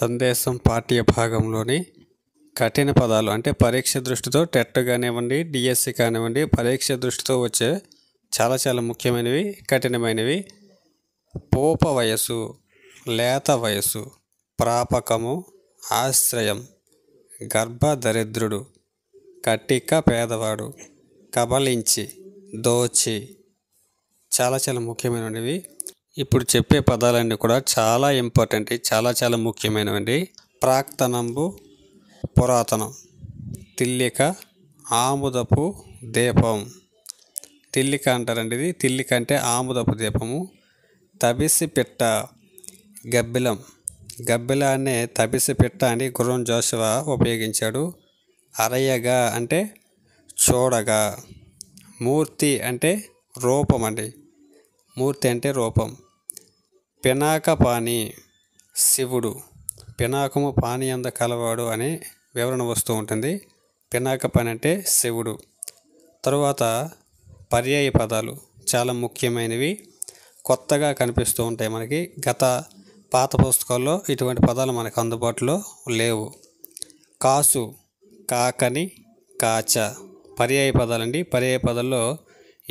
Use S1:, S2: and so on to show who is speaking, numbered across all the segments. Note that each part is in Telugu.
S1: సందేశం పాఠ్య భాగంలోని కఠిన పదాలు అంటే పరీక్ష దృష్టితో టెట్ కానివ్వండి డిఎస్సి కానివ్వండి పరీక్ష దృష్టితో వచ్చే చాలా చాలా ముఖ్యమైనవి కఠినమైనవి పోప వయసు లేత వయసు ప్రాపకము ఆశ్రయం గర్భదరిద్రుడు కట్టిక పేదవాడు కబలించి దోచి చాలా చాలా ముఖ్యమైనవి ఇప్పుడు చెప్పే పదాలన్నీ కూడా చాలా ఇంపార్టెంట్ చాలా చాలా ముఖ్యమైనవండి ప్రాక్తనంబు పురాతనం తిల్లిక ఆముదపు దీపం తిల్లిక అంటారండి ఇది తిల్లిక అంటే ఆముదపు దీపము తబిసి పిట్ట గబ్బిలం అనే తబిసి పిట్ట అని గురం జోషువా ఉపయోగించాడు అరయగా అంటే చూడగా మూర్తి అంటే రూపం అండి మూర్తి అంటే రూపం పినాక పాని శివుడు పినాకము పాని అంద కలవాడు అనే వివరణ వస్తూ ఉంటుంది పినాక పని అంటే శివుడు తరువాత పర్యాయ పదాలు చాలా ముఖ్యమైనవి కొత్తగా కనిపిస్తూ ఉంటాయి మనకి గత పాత పుస్తకాల్లో ఇటువంటి పదాలు మనకు అందుబాటులో లేవు కాసు కాకని కాచ పర్యాయ పదాలండి పర్యాయ పదాల్లో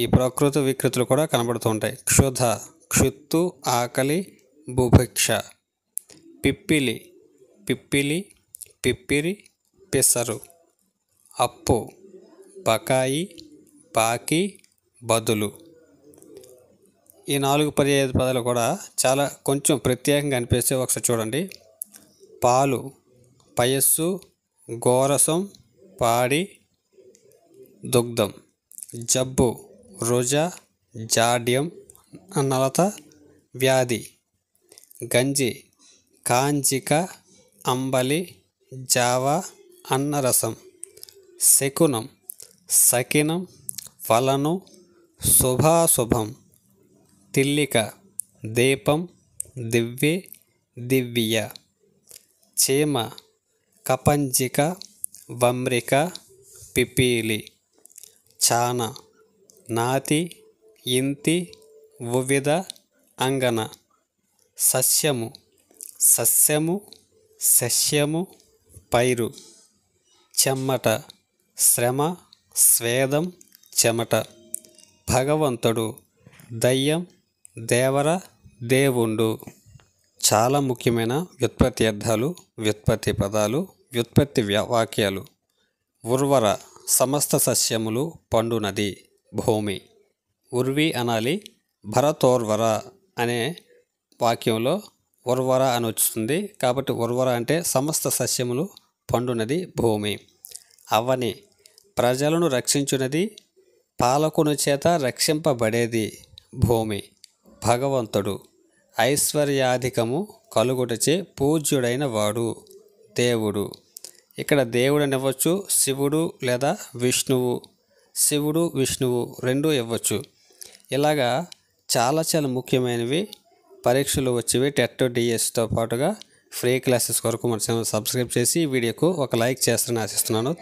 S1: ఈ ప్రకృతి వికృతులు కూడా కనబడుతూ ఉంటాయి క్షుధ క్షుత్తు ఆకలి బుభిక్ష పిప్పిలి పిప్పిలి పిప్పిరి పిసరు అప్పు బకాయి బాకీ బదులు ఈ నాలుగు పర్యాయ పదాలు కూడా చాలా కొంచెం ప్రత్యేకంగా అనిపిస్తే ఒకసారి చూడండి పాలు పయస్సు గోరసం పాడి దుగ్ధం జబ్బు రోజా జాడ్యం నలత వ్యాధి గంజి కాంజిక అంబలి జావ అన్నరసం శకునం సకినం వలను శుభాశుభం తిల్లిక దీపం దివ్య దివ్య చీమ కపంజిక వమ్రిక పిపీలి చాన నాతి ఇంతి ఉవిధ అంగన సస్యము సస్యము శస్యము పైరు చెమ్మట శ్రమ స్వేదం చెమట భగవంతుడు దయ్యం దేవర దేవుండు చాలా ముఖ్యమైన వ్యుత్పత్తి అర్థాలు వ్యుత్పత్తి పదాలు వ్యుత్పత్తి వాక్యాలు ఉర్వర సమస్త సస్యములు పండునది భూమి ఉర్వి అనాలి భరతోర్వర అనే వాక్యంలో ఉర్వర అని వస్తుంది కాబట్టి ఉర్వర అంటే సమస్త సస్యములు పండునది భూమి అవని ప్రజలను రక్షించునది పాలకుని చేత రక్షింపబడేది భూమి భగవంతుడు ఐశ్వర్యాధికము కలుగుటచే పూజ్యుడైన వాడు దేవుడు ఇక్కడ దేవుడు ఇవ్వచ్చు శివుడు లేదా విష్ణువు శివుడు విష్ణువు రెండూ ఇవ్వచ్చు ఇలాగా చాలా చాలా ముఖ్యమైనవి పరీక్షలు వచ్చేవి టెట్ డిఎస్తో పాటుగా ఫ్రీ క్లాసెస్ కొరకు మన ఛానల్ సబ్స్క్రైబ్ చేసి ఈ వీడియోకు ఒక లైక్ చేస్తారని ఆశిస్తున్నాను